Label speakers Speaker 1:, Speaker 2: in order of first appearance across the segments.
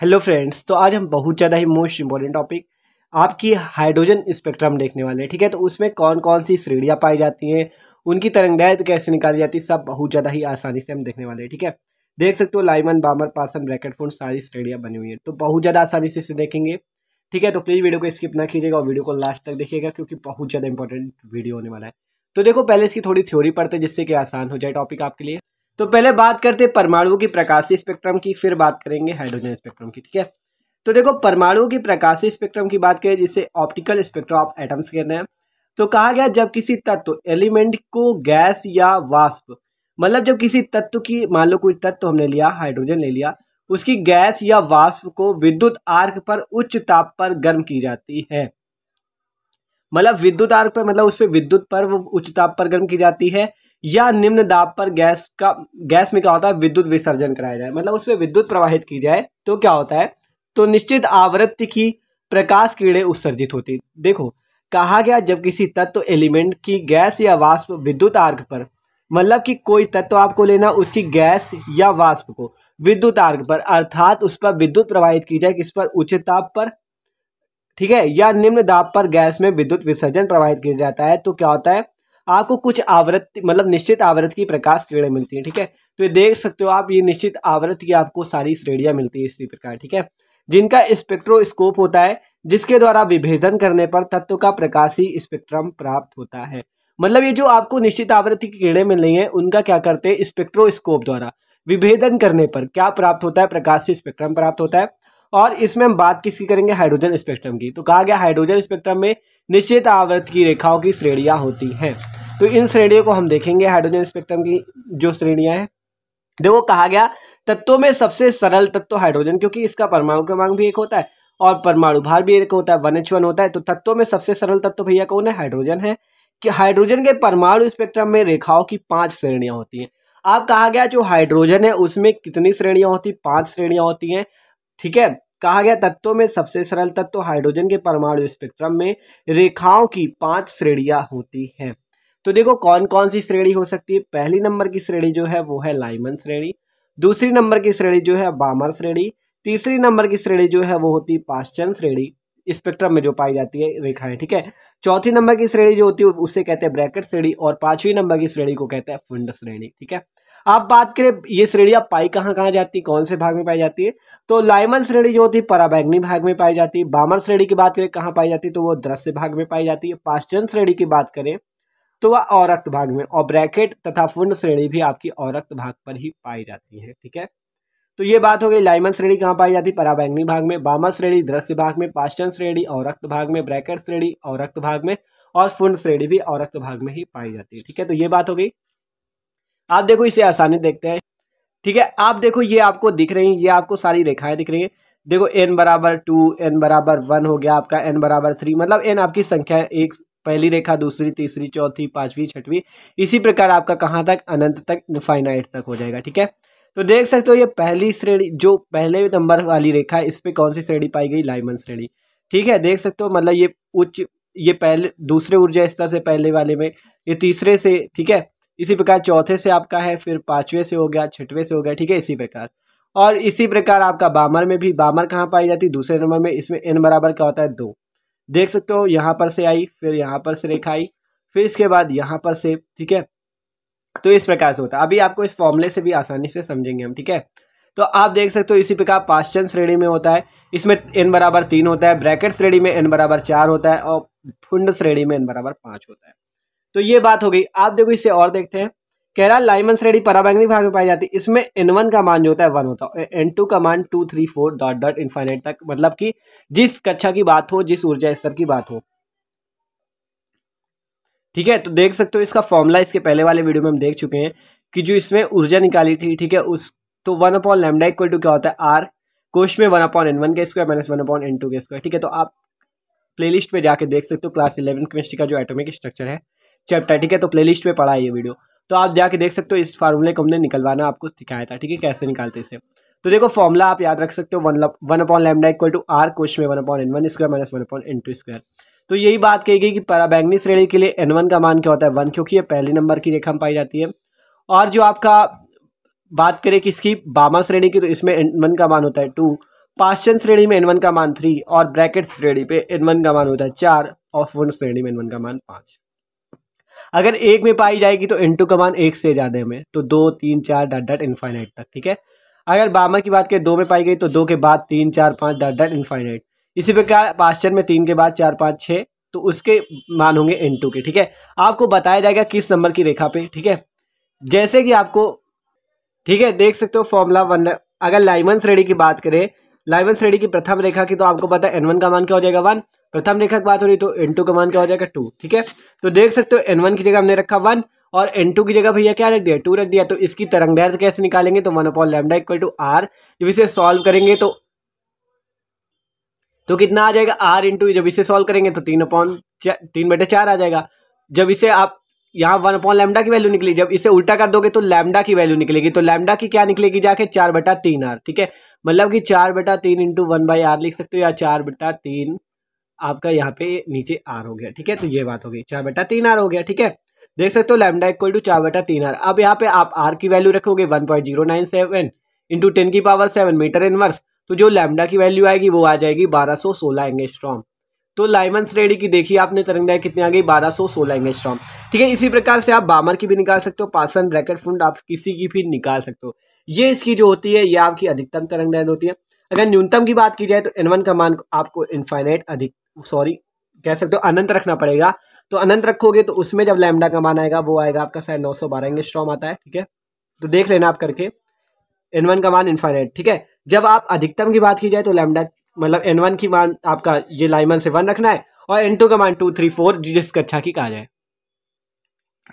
Speaker 1: hello friends तो आज हम बहुत ज़्यादा ही मोस्ट इंपॉर्टेंट टॉपिक आपकी हाइड्रोजन स्पेक्ट्रम देखने वाले हैं ठीक है तो उसमें कौन कौन सी श्रेणियाँ पाई जाती हैं उनकी तो कैसे निकाली जाती है सब बहुत ज़्यादा ही आसानी से हम देखने वाले हैं ठीक है देख सकते हो लाइमन बामर पासन ब्रैकेट फोन सारी श्रेणियाँ बनी हुई हैं तो बहुत ज़्यादा आसानी से इसे देखेंगे ठीक है तो प्लीज़ वीडियो को स्किप ना कीजिएगा और वीडियो को लास्ट तक देखिएगा क्योंकि बहुत ज़्यादा इंपॉर्टेंट वीडियो होने वाला है तो देखो पहले इसकी थोड़ी थ्योरी पढ़ते हैं जिससे कि आसान हो जाए टॉपिक आपके लिए तो पहले बात करते हैं परमाणुओं की प्रकाशीय स्पेक्ट्रम की फिर बात करेंगे हाइड्रोजन स्पेक्ट्रम की ठीक है तो देखो परमाणुओं की प्रकाशीय स्पेक्ट्रम की बात करें जिसे ऑप्टिकल स्पेक्ट्रम ऑफ एटम्स कह रहे हैं तो कहा गया जब किसी तत्व एलिमेंट को गैस या वाष्प मतलब जब किसी तत्व की मान लो कोई तत्व हमने लिया हाइड्रोजन ले लिया उसकी गैस या वाष्प को विद्युत आर्क पर उच्च ताप पर गर्म की जाती है मतलब विद्युत आर्क पर मतलब उस पर विद्युत पर उच्च ताप पर गर्म की जाती है या निम्न दाब पर गैस का गैस में क्या होता है विद्युत विसर्जन कराया जाए मतलब उसमें विद्युत प्रवाहित की जाए तो क्या होता है तो निश्चित आवृत्ति की प्रकाश कीड़े उत्सर्जित होती देखो कहा गया जब किसी तत्व एलिमेंट की गैस या वाष्प विद्युत आर्ग पर मतलब कि कोई तत्व आपको लेना उसकी गैस या वाष्प को विद्युत आर्ग पर अर्थात उस पर विद्युत प्रवाहित की जाए किस पर उच्च ताप पर ठीक है या निम्न दाब पर गैस में विद्युत विसर्जन प्रवाहित किया जाता है तो क्या होता है आपको कुछ आवृत्ति मतलब निश्चित आवृत की प्रकाश किरणें मिलती हैं ठीक है तो ये देख सकते हो आप ये निश्चित आवृत की आपको सारी श्रेणियाँ मिलती है इसी प्रकार ठीक है जिनका स्पेक्ट्रोस्कोप होता है जिसके द्वारा विभेदन करने पर तत्व का प्रकाशी स्पेक्ट्रम प्राप्त होता है मतलब ये जो आपको निश्चित आवृत्ति की किरणें मिल रही हैं उनका क्या करते हैं स्पेक्ट्रोस्कोप द्वारा विभेदन करने पर क्या प्राप्त होता है प्रकाशी स्पेक्ट्रम प्राप्त होता है और इसमें हम बात किसकी करेंगे हाइड्रोजन स्पेक्ट्रम की तो कहा गया हाइड्रोजन स्पेक्ट्रम में निश्चित आवर्त की रेखाओं की श्रेणियाँ होती हैं तो इन श्रेणियों को हम देखेंगे हाइड्रोजन स्पेक्ट्रम की जो श्रेणियाँ हैं देखो कहा गया तत्वों में सबसे सरल तत्व हाइड्रोजन क्योंकि इसका परमाणु क्रमांक भी एक होता है और परमाणु भार भी एक होता है वन एच वन होता है तो तत्वों में सबसे सरल तत्व भैया कौन है हाइड्रोजन है कि हाइड्रोजन के परमाणु स्पेक्ट्रम में रेखाओं की पांच श्रेणियां होती हैं आप कहा गया जो हाइड्रोजन है उसमें कितनी श्रेणियां होती पांच श्रेणियां होती हैं ठीक है कहा गया तत्वों में सबसे सरल तत्व हाइड्रोजन के परमाणु स्पेक्ट्रम में रेखाओं की पांच श्रेणियां होती हैं तो देखो कौन कौन सी श्रेणी हो सकती है पहली नंबर की श्रेणी जो है वो है लाइमन श्रेणी दूसरी नंबर की श्रेणी जो है बामर श्रेणी तीसरी नंबर की श्रेणी जो है वो होती है पाश्चन श्रेणी स्पेक्ट्रम में जो पाई जाती है रेखाएं ठीक है चौथी नंबर की श्रेणी जो होती है उसे कहते हैं ब्रैकेट श्रेणी और पांचवी नंबर की श्रेणी को कहते हैं फुंड श्रेणी ठीक है अब बात करें ये श्रेणी पाई कहाँ कहाँ जाती है कौन से भाग में पाई जाती है तो लाइमन श्रेणी जो होती है पराबैग्नी भाग में पाई जाती है बामर श्रेणी की बात करें कहाँ पाई जाती है तो वो दृश्य भाग में पाई जाती है पाश्चन श्रेणी की बात करें तो वह औरक्त भाग में और ब्रैकेट तथा फुंड श्रेणी भी आपकी औरक्त भाग पर ही पाई जाती है ठीक है तो ये बात हो गई लाइमन श्रेणी कहाँ पाई जाती है पराबैंगनी भाग में बामर श्रेणी दृश्य भाग में पाश्चन श्रेणी और रक्त भाग में ब्रैकेट श्रेणी और रक्त भाग में और फुंड श्रेणी भी और रक्त भाग में ही पाई जाती है ठीक है तो ये बात हो गई आप देखो इसे आसानी देखते हैं ठीक है आप देखो ये आपको दिख रही है ये आपको सारी रेखाएं दिख रही है देखो एन बराबर टू एन बराबर वन हो गया आपका एन बराबर थ्री मतलब एन आपकी संख्या है एक पहली रेखा दूसरी तीसरी चौथी पांचवी छठवीं इसी प्रकार आपका कहाँ तक अनंत तक इनफाइनाइट तक हो जाएगा ठीक है तो देख सकते हो ये पहली श्रेणी जो पहले नंबर वाली रेखा है इस पर कौन सी श्रेणी पाई गई लाइमन श्रेणी ठीक है देख सकते हो मतलब ये उच्च ये पहले दूसरे ऊर्जा स्तर से पहले वाले में ये तीसरे से ठीक है इसी प्रकार चौथे से आपका है फिर पाँचवें से हो गया छठवें से हो गया ठीक है इसी प्रकार और इसी प्रकार आपका बामर में भी बामर कहाँ पाई जाती है दूसरे नंबर में इसमें एन बराबर क्या होता है दो देख सकते हो यहाँ पर से आई फिर यहाँ पर से रेखा आई फिर इसके बाद यहाँ पर से ठीक है तो इस प्रकार से होता है अभी आपको इस फॉर्मूले से भी आसानी से समझेंगे हम ठीक है तो आप देख सकते हो इसी प्रकार पाश्चन श्रेणी में होता है इसमें एन बराबर तीन होता है ब्रैकेट श्रेणी में एन बराबर चार होता है और फुंड श्रेणी में एन बराबर पाँच होता है तो ये बात हो गई आप देखो इससे और देखते हैं कह रहा है लाइमन श्रेणी पराबैंगनी भाग में पाई जाती है इसमें एन वन का मान जो होता है वन होता है एन टू का मान two three four dot dot infinite तक मतलब कि जिस कक्षा की बात हो जिस ऊर्जा स्तर की बात हो ठीक है तो देख सकते हो इसका फॉर्मूला इसके पहले वाले वीडियो में हम देख चुके हैं कि जो इसमें ऊर्जा निकाली थी ठीक है उस तो one upon lambda equal to क्या होता है आर कोश में वन अपॉन एन वन के square minus one upon n two के स्क्वायर ठीक है तो आप प्लेलिस्ट पे जाके देख सकते हो क्लास इलेवन केमिस्ट्री का जो एटॉमिक स्ट्रक्चर है चैप्टर ठीक है तो प्लेलिस्ट में पढ़ा है ये वीडियो तो आप जाके देख सकते हो इस फार्मूले को हमने निकलवाना आपको सिखाया था ठीक है कैसे निकालते इसे तो देखो फॉर्मूला आप याद रख सकते हो one one upon lambda equal to R question में one upon n one square minus one upon n two square तो यही बात कही गई कि पराबैंगनी श्रेणी के लिए एन वन का मान क्या होता है वन क्योंकि ये पहले नंबर की रेखा में पाई जाती है और जो आपका बात करें किसकी बामा श्रेणी की तो इसमें एन वन का मान होता है टू पाश्चन श्रेणी में एन वन का मान थ्री और ब्रैकेट श्रेणी पे एन वन का मान होता है चार और फोन श्रेणी में एन वन का मान पाँच अगर एक में पाई जाएगी तो इंटू का मान एक से ज़्यादा में तो दो तीन चार डॉट डॉट इनफाइनाइट तक ठीक है अगर बामर की बात करें दो में पाई गई तो दो के बाद तीन चार पाँच डॉट डॉट इन्फाइनाइट इसी प्रकार पाश्चर में तीन के बाद चार पाँच छः तो उसके मान होंगे एन टू के ठीक है आपको बताया जाएगा किस नंबर की रेखा पे ठीक है जैसे कि आपको ठीक है देख सकते हो फॉर्मूला वन अगर लाइमन श्रेणी की बात करें लाइमन श्रेणी की प्रथम रेखा की तो आपको पता है एन वन का मान क्या हो जाएगा वन प्रथम रेखा की बात हो रही तो एन टू का मान क्या हो जाएगा टू ठीक है तो देख सकते हो एन वन की जगह हमने रखा वन और एन टू की जगह भैया क्या रख दिया टू रख दिया तो इसकी दर्द कैसे निकालेंगे तो one upon lambda equal to R जब इसे सॉल्व करेंगे तो तो कितना आ जाएगा आर इंटू जब इसे सॉल्व करेंगे तो तीन अपॉन तीन बटे चार आ जाएगा जब इसे आप यहाँ वन अपॉन लेमडा की वैल्यू निकली जब इसे उल्टा कर दोगे तो लेमडा की वैल्यू निकलेगी तो लेमडा की क्या निकलेगी जाके चार बटा तीन आर ठीक है मतलब कि चार बटा तीन इंटू वन बाई आर लिख सकते हो या चार बटा तीन आपका यहाँ पे नीचे आर हो गया ठीक है तो ये बात हो गई चार बेटा तीन आर हो गया ठीक है देख सकते हो लैमडा इक्वल टू चार बेटा तीन आर अब यहाँ पे आप आर की वैल्यू रखोगे one point zero nine seven into ten की पावर सेवन मीटर इनवर्स तो जो लैमडा की वैल्यू आएगी वो आ जाएगी बारह सो सोलह एंगे स्ट्रॉम तो लाइमन श्रेणी की देखिए आपने तरंगदाय कितनी आ गई बारह सो सोलह एंगे स्ट्रॉम ठीक है इसी प्रकार से आप बामर की भी निकाल सकते हो पासन ब्रैकेट फुंड आप किसी की भी निकाल सकते हो ये इसकी जो होती है ये आपकी अधिकतम तरंगदैर्ध होती है अगर न्यूनतम की बात की जाए तो एन वन का मान आपको इन्फाइनाइट अधिक सॉरी कह सकते हो अनंत रखना पड़ेगा तो अनंत रखोगे तो उसमें जब लैमडा का मान आएगा वो आएगा आपका शायद नौ सौ बारह इंग स्ट्रॉम आता है ठीक है तो देख लेना आप करके एन वन का मान इन्फाइनाइट ठीक है जब आप अधिकतम की बात की जाए तो लैमडा मतलब एन वन की मान आपका ये लाइमन से वन रखना है और एन टू का मान टू थ्री फोर जिस कक्षा की कहा जाए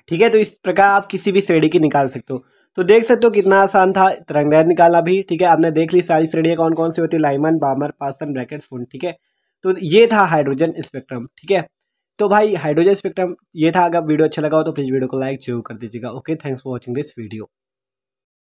Speaker 1: ठीक है तो इस प्रकार आप किसी भी श्रेणी की निकाल सकते हो तो देख सकते हो कितना आसान था तिरंगदार निकालना भी ठीक है आपने देख ली सारी श्रेणियाँ कौन कौन सी होती है लाइमन बामर पासन ब्रैकेट फोन ठीक है तो ये था हाइड्रोजन स्पेक्ट्रम ठीक है तो भाई हाइड्रोजन स्पेक्ट्रम ये था अगर वीडियो अच्छा लगा हो तो प्लीज़ वीडियो को लाइक जरूर कर दीजिएगा okay thanks for watching this video